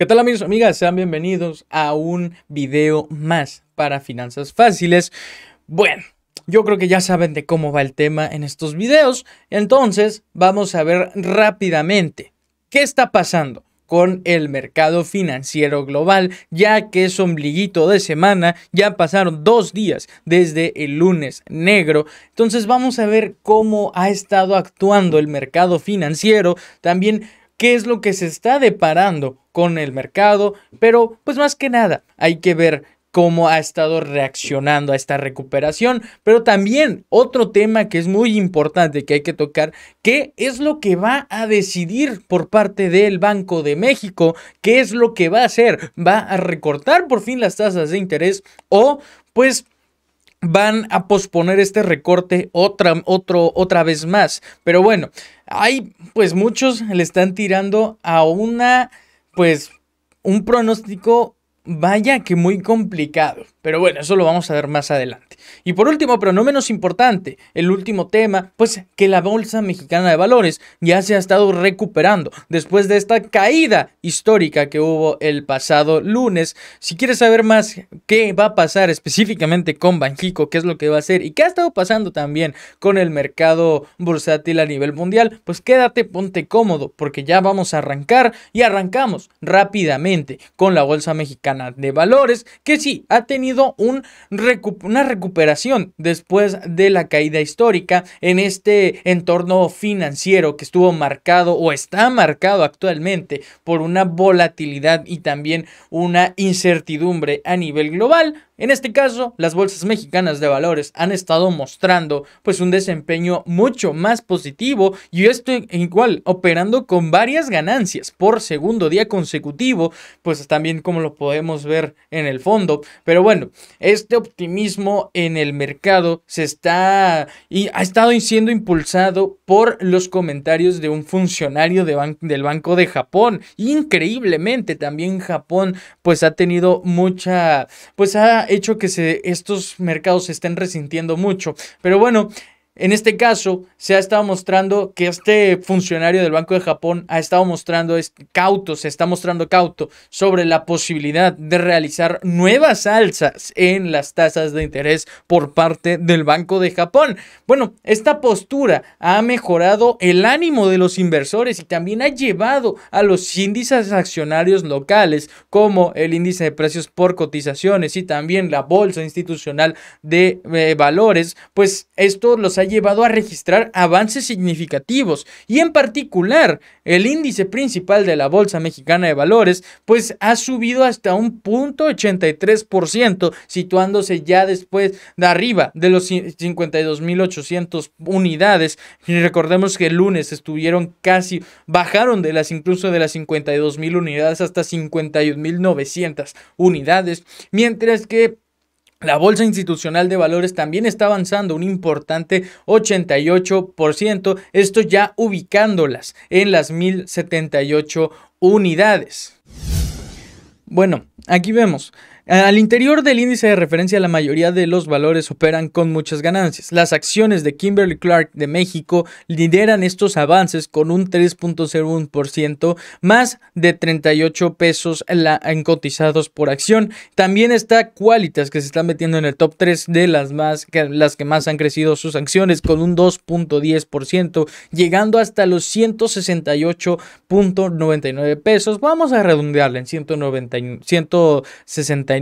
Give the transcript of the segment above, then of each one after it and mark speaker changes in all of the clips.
Speaker 1: ¿Qué tal amigos, amigas? Sean bienvenidos a un video más para finanzas fáciles. Bueno, yo creo que ya saben de cómo va el tema en estos videos, entonces vamos a ver rápidamente qué está pasando con el mercado financiero global, ya que es ombliguito de semana, ya pasaron dos días desde el lunes negro. Entonces vamos a ver cómo ha estado actuando el mercado financiero, también qué es lo que se está deparando con el mercado, pero pues más que nada hay que ver cómo ha estado reaccionando a esta recuperación, pero también otro tema que es muy importante que hay que tocar, qué es lo que va a decidir por parte del Banco de México, qué es lo que va a hacer, va a recortar por fin las tasas de interés o pues van a posponer este recorte otra, otro, otra vez más. Pero bueno, hay pues muchos le están tirando a una pues un pronóstico Vaya que muy complicado, pero bueno, eso lo vamos a ver más adelante. Y por último, pero no menos importante, el último tema, pues que la Bolsa Mexicana de Valores ya se ha estado recuperando después de esta caída histórica que hubo el pasado lunes. Si quieres saber más qué va a pasar específicamente con Banjico, qué es lo que va a hacer y qué ha estado pasando también con el mercado bursátil a nivel mundial, pues quédate, ponte cómodo, porque ya vamos a arrancar y arrancamos rápidamente con la Bolsa Mexicana de Valores, que sí, ha tenido una recuperación después de la caída histórica en este entorno financiero que estuvo marcado o está marcado actualmente por una volatilidad y también una incertidumbre a nivel global, en este caso, las bolsas mexicanas de valores han estado mostrando pues un desempeño mucho más positivo y esto igual operando con varias ganancias por segundo día consecutivo, pues también como lo podemos ver en el fondo. Pero bueno, este optimismo en el mercado se está y ha estado siendo impulsado por los comentarios de un funcionario del Banco de Japón. Increíblemente también Japón pues ha tenido mucha pues ha hecho que se, estos mercados se estén resintiendo mucho. Pero bueno, en este caso, se ha estado mostrando que este funcionario del Banco de Japón ha estado mostrando es, cauto, se está mostrando cauto sobre la posibilidad de realizar nuevas alzas en las tasas de interés por parte del Banco de Japón. Bueno, esta postura ha mejorado el ánimo de los inversores y también ha llevado a los índices accionarios locales, como el índice de precios por cotizaciones y también la bolsa institucional de eh, valores, pues esto los ha llevado a registrar avances significativos y en particular el índice principal de la Bolsa Mexicana de Valores pues ha subido hasta un punto 83% situándose ya después de arriba de los 52.800 unidades y recordemos que el lunes estuvieron casi bajaron de las incluso de las 52.000 unidades hasta 51.900 unidades mientras que la Bolsa Institucional de Valores también está avanzando un importante 88%, esto ya ubicándolas en las 1078 unidades. Bueno, aquí vemos, al interior del índice de referencia, la mayoría de los valores operan con muchas ganancias. Las acciones de Kimberly Clark de México lideran estos avances con un 3.01% más de 38 pesos en cotizados por acción. También está Qualitas que se está metiendo en el top 3 de las, más, que, las que más han crecido sus acciones con un 2.10%, llegando hasta los 168.99 pesos. Vamos a redondearle en 190, 169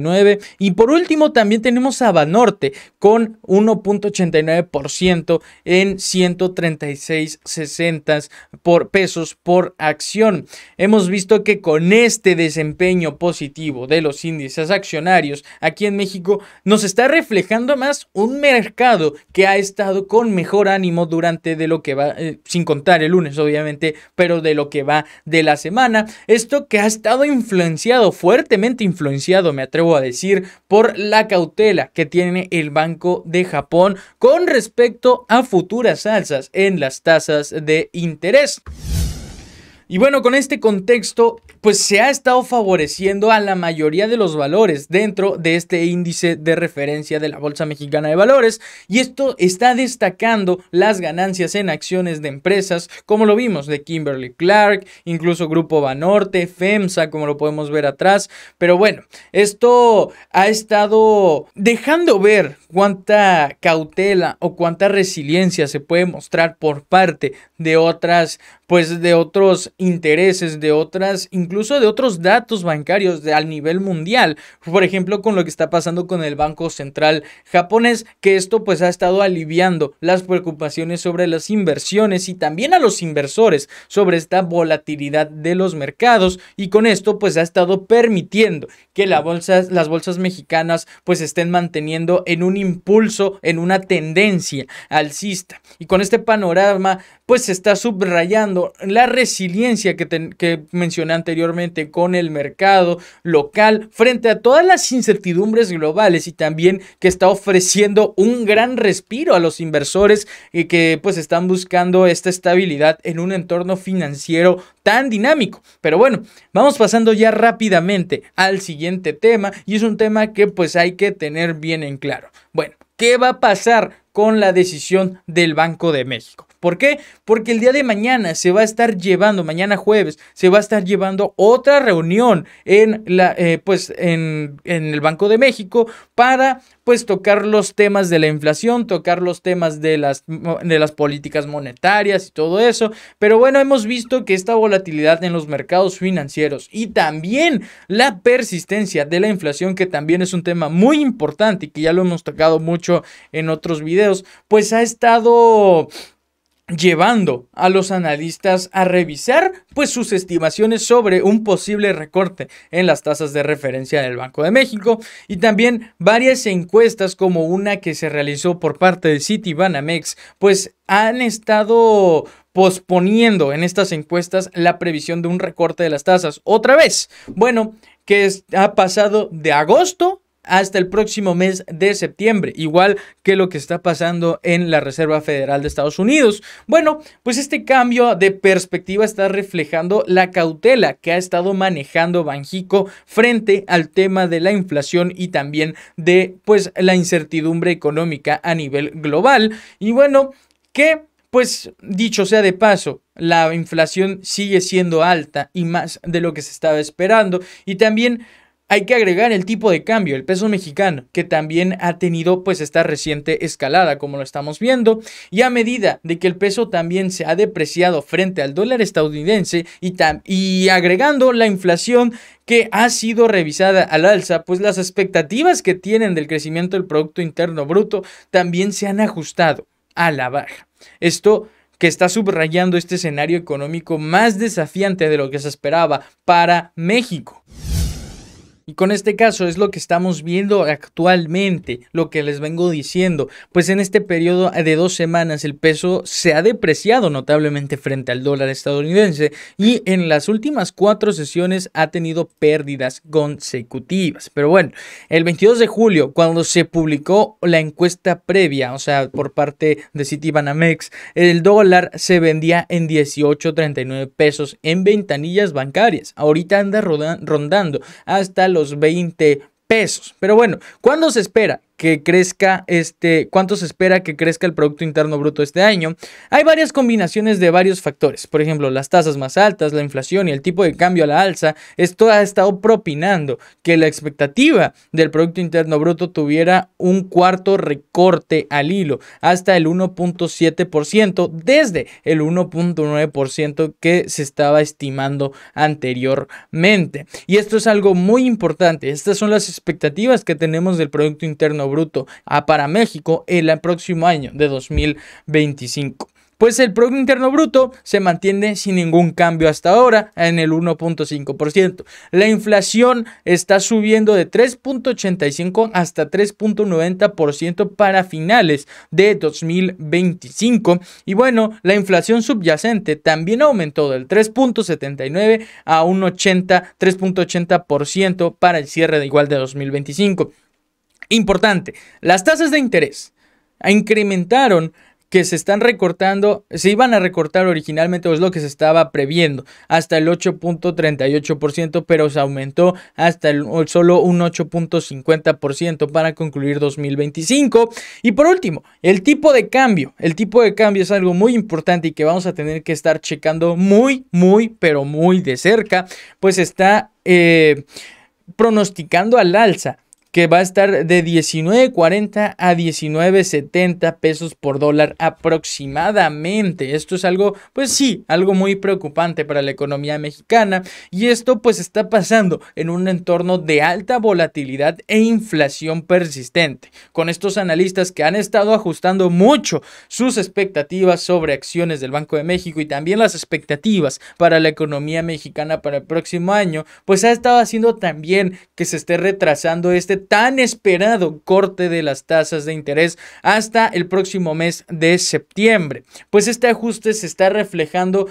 Speaker 1: y por último, también tenemos a Banorte con 1.89% en 136.60 por pesos por acción. Hemos visto que con este desempeño positivo de los índices accionarios aquí en México, nos está reflejando más un mercado que ha estado con mejor ánimo durante de lo que va, eh, sin contar el lunes obviamente, pero de lo que va de la semana. Esto que ha estado influenciado, fuertemente influenciado, me atrevo a decir, por la cautela que tiene el Banco de Japón con respecto a futuras alzas en las tasas de interés. Y bueno, con este contexto, pues se ha estado favoreciendo a la mayoría de los valores dentro de este índice de referencia de la Bolsa Mexicana de Valores y esto está destacando las ganancias en acciones de empresas, como lo vimos de Kimberly Clark, incluso Grupo Banorte, FEMSA, como lo podemos ver atrás, pero bueno, esto ha estado dejando ver cuánta cautela o cuánta resiliencia se puede mostrar por parte de otras, pues de otros intereses, de otras, incluso de otros datos bancarios de, al nivel mundial. Por ejemplo, con lo que está pasando con el Banco Central japonés, que esto pues ha estado aliviando las preocupaciones sobre las inversiones y también a los inversores sobre esta volatilidad de los mercados y con esto pues ha estado permitiendo que la bolsa, las bolsas mexicanas pues estén manteniendo en un impulso, en una tendencia alcista. Y con este panorama, pues se está subrayando la resiliencia que, que mencioné anteriormente con el mercado local frente a todas las incertidumbres globales y también que está ofreciendo un gran respiro a los inversores que pues están buscando esta estabilidad en un entorno financiero tan dinámico. Pero bueno, vamos pasando ya rápidamente al siguiente tema y es un tema que pues hay que tener bien en claro. Bueno, ¿qué va a pasar con la decisión del Banco de México? ¿Por qué? Porque el día de mañana se va a estar llevando, mañana jueves, se va a estar llevando otra reunión en, la, eh, pues, en, en el Banco de México para pues tocar los temas de la inflación, tocar los temas de las, de las políticas monetarias y todo eso. Pero bueno, hemos visto que esta volatilidad en los mercados financieros y también la persistencia de la inflación, que también es un tema muy importante y que ya lo hemos tocado mucho en otros videos, pues ha estado llevando a los analistas a revisar pues sus estimaciones sobre un posible recorte en las tasas de referencia del Banco de México y también varias encuestas como una que se realizó por parte de Citibanamex pues han estado posponiendo en estas encuestas la previsión de un recorte de las tasas otra vez bueno que ha pasado de agosto hasta el próximo mes de septiembre, igual que lo que está pasando en la Reserva Federal de Estados Unidos. Bueno, pues este cambio de perspectiva está reflejando la cautela que ha estado manejando Banjico frente al tema de la inflación y también de pues la incertidumbre económica a nivel global. Y bueno, que pues dicho sea de paso, la inflación sigue siendo alta y más de lo que se estaba esperando y también hay que agregar el tipo de cambio, el peso mexicano, que también ha tenido pues esta reciente escalada, como lo estamos viendo, y a medida de que el peso también se ha depreciado frente al dólar estadounidense y, y agregando la inflación que ha sido revisada al alza, pues las expectativas que tienen del crecimiento del Producto Interno Bruto también se han ajustado a la baja. Esto que está subrayando este escenario económico más desafiante de lo que se esperaba para México. Y con este caso es lo que estamos viendo actualmente, lo que les vengo diciendo, pues en este periodo de dos semanas el peso se ha depreciado notablemente frente al dólar estadounidense y en las últimas cuatro sesiones ha tenido pérdidas consecutivas. Pero bueno, el 22 de julio, cuando se publicó la encuesta previa, o sea, por parte de Citibanamex, el dólar se vendía en 18.39 pesos en ventanillas bancarias. Ahorita anda rondando hasta los los 20 pesos. Pero bueno, ¿cuándo se espera? que crezca este, cuánto se espera que crezca el Producto Interno Bruto este año, hay varias combinaciones de varios factores. Por ejemplo, las tasas más altas, la inflación y el tipo de cambio a la alza. Esto ha estado propinando que la expectativa del Producto Interno Bruto tuviera un cuarto recorte al hilo hasta el 1.7% desde el 1.9% que se estaba estimando anteriormente. Y esto es algo muy importante. Estas son las expectativas que tenemos del Producto Interno Bruto a ah, para México el próximo año de 2025 pues el Producto Interno Bruto se mantiene sin ningún cambio hasta ahora en el 1.5%. La inflación está subiendo de 3.85 hasta 3.90% para finales de 2025. Y bueno, la inflación subyacente también aumentó del 3.79 a un 80, 3.80% para el cierre de igual de 2025. Importante, las tasas de interés incrementaron que se están recortando, se iban a recortar originalmente, o es lo que se estaba previendo, hasta el 8.38%, pero se aumentó hasta el, solo un 8.50% para concluir 2025. Y por último, el tipo de cambio. El tipo de cambio es algo muy importante y que vamos a tener que estar checando muy, muy, pero muy de cerca, pues está eh, pronosticando al alza que va a estar de 19.40 a 19.70 pesos por dólar aproximadamente. Esto es algo, pues sí, algo muy preocupante para la economía mexicana y esto pues está pasando en un entorno de alta volatilidad e inflación persistente, con estos analistas que han estado ajustando mucho sus expectativas sobre acciones del Banco de México y también las expectativas para la economía mexicana para el próximo año, pues ha estado haciendo también que se esté retrasando este tan esperado corte de las tasas de interés hasta el próximo mes de septiembre. Pues este ajuste se está reflejando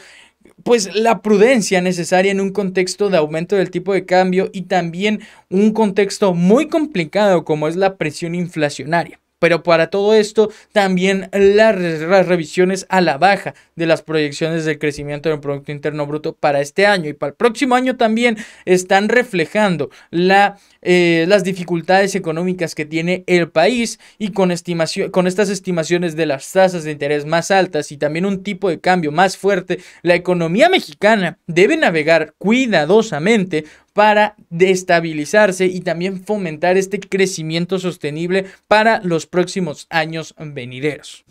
Speaker 1: pues la prudencia necesaria en un contexto de aumento del tipo de cambio y también un contexto muy complicado como es la presión inflacionaria. Pero para todo esto, también las, revisiones a la baja de las proyecciones del crecimiento del Producto Interno Bruto para este año y para el próximo año también están reflejando eh, las dificultades económicas que tiene el país y con, estimación, con estas estimaciones de las tasas de interés más altas y también un tipo de cambio más fuerte, la economía mexicana debe navegar cuidadosamente para destabilizarse y también fomentar este crecimiento sostenible para los próximos años venideros.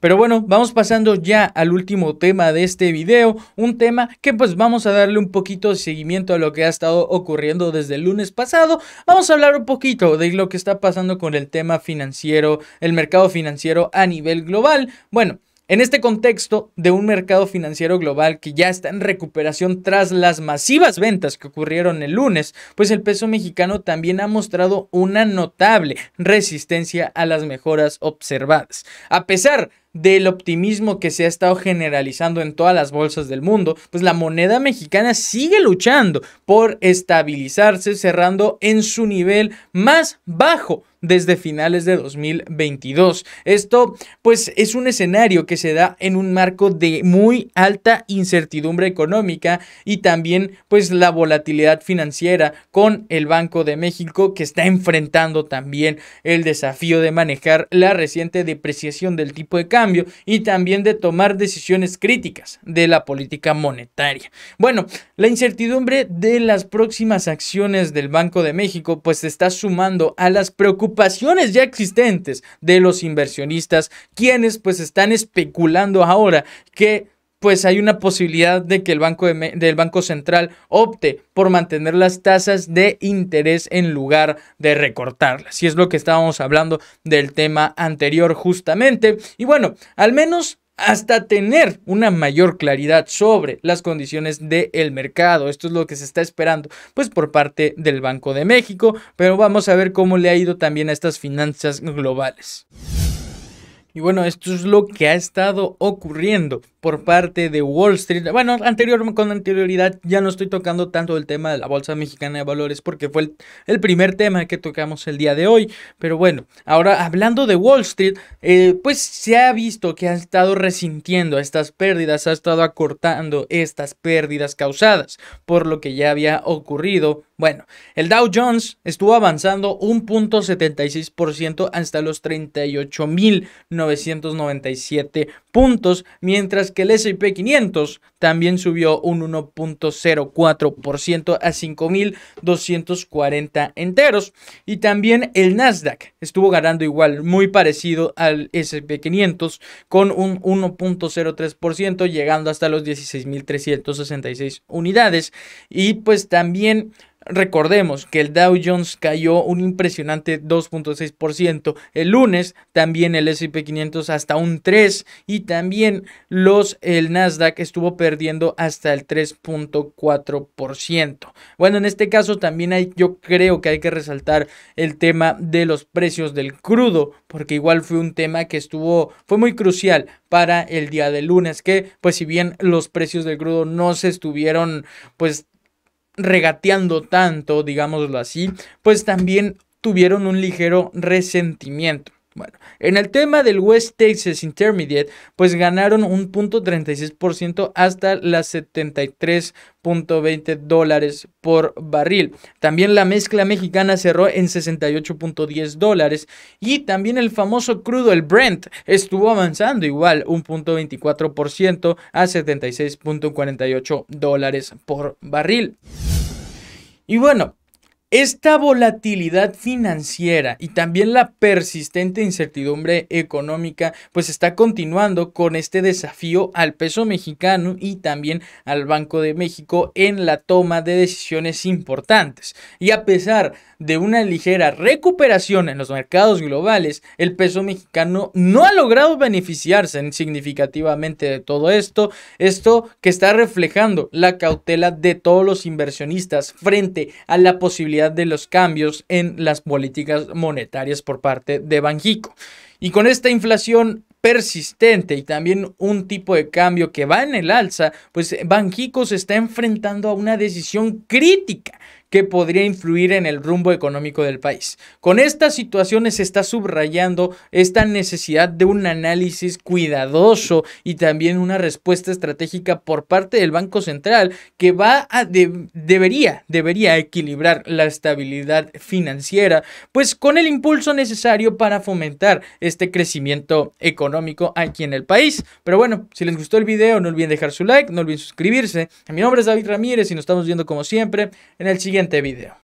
Speaker 1: Pero bueno, vamos pasando ya al último tema de este video, un tema que pues vamos a darle un poquito de seguimiento a lo que ha estado ocurriendo desde el lunes pasado. Vamos a hablar un poquito de lo que está pasando con el tema financiero, el mercado financiero a nivel global. Bueno, en este contexto de un mercado financiero global que ya está en recuperación tras las masivas ventas que ocurrieron el lunes, pues el peso mexicano también ha mostrado una notable resistencia a las mejoras observadas. A pesar del optimismo que se ha estado generalizando en todas las bolsas del mundo, pues la moneda mexicana sigue luchando por estabilizarse, cerrando en su nivel más bajo desde finales de 2022. Esto pues es un escenario que se da en un marco de muy alta incertidumbre económica y también pues la volatilidad financiera con el Banco de México que está enfrentando también el desafío de manejar la reciente depreciación del tipo de cambio y también de tomar decisiones críticas de la política monetaria. Bueno, la incertidumbre de las próximas acciones del Banco de México pues se está sumando a las preocupaciones ya existentes de los inversionistas, quienes pues están especulando ahora que pues hay una posibilidad de que el Banco, del banco Central opte por mantener las tasas de interés en lugar de recortarlas. Y es lo que estábamos hablando del tema anterior justamente. Y bueno, al menos hasta tener una mayor claridad sobre las condiciones del mercado. Esto es lo que se está esperando, pues por parte del Banco de México, pero vamos a ver cómo le ha ido también a estas finanzas globales. Y bueno, esto es lo que ha estado ocurriendo por parte de Wall Street. Bueno, anterior, con anterioridad ya no estoy tocando tanto el tema de la Bolsa Mexicana de Valores porque fue el, primer tema que tocamos el día de hoy. Pero bueno, ahora hablando de Wall Street, eh, pues se ha visto que ha estado resintiendo estas pérdidas, ha estado acortando estas pérdidas causadas por lo que ya había ocurrido. Bueno, el Dow Jones estuvo avanzando un punto 76% hasta los 38.997 puntos, mientras que el SP 500 también subió un 1.04% a 5.240 enteros. Y también el Nasdaq estuvo ganando igual, muy parecido al SP 500, con un 1.03%, llegando hasta los 16.366 unidades. Y pues también Recordemos que el Dow Jones cayó un impresionante 2.6%, el lunes también el S&P 500 hasta un 3 y también los el Nasdaq estuvo perdiendo hasta el 3.4%. Bueno, en este caso también hay yo creo que hay que resaltar el tema de los precios del crudo, porque igual fue un tema que estuvo fue muy crucial para el día de lunes que pues si bien los precios del crudo no se estuvieron pues regateando tanto, digámoslo así, pues también tuvieron un ligero resentimiento. Bueno, en el tema del West Texas Intermediate, pues ganaron un punto 36% hasta las 73.20 dólares por barril. También la mezcla mexicana cerró en 68.10 dólares y también el famoso crudo, el Brent, estuvo avanzando igual un punto 24% a 76.48 dólares por barril. Y bueno, esta volatilidad financiera y también la persistente incertidumbre económica pues está continuando con este desafío al peso mexicano y también al Banco de México en la toma de decisiones importantes. Y a pesar de una ligera recuperación en los mercados globales, el peso mexicano no ha logrado beneficiarse significativamente de todo esto, esto que está reflejando la cautela de todos los inversionistas frente a la posibilidad de los cambios en las políticas monetarias por parte de Banjico. Y con esta inflación persistente y también un tipo de cambio que va en el alza, pues Banjico se está enfrentando a una decisión crítica que podría influir en el rumbo económico del país. Con estas situaciones se está subrayando esta necesidad de un análisis cuidadoso y también una respuesta estratégica por parte del Banco Central que va a debería, debería equilibrar la estabilidad financiera, pues con el impulso necesario para fomentar este crecimiento económico aquí en el país. Pero bueno, si les gustó el video, no olviden dejar su like, no olviden suscribirse. Mi nombre es David Ramírez y nos estamos viendo como siempre en el siguiente siguiente video.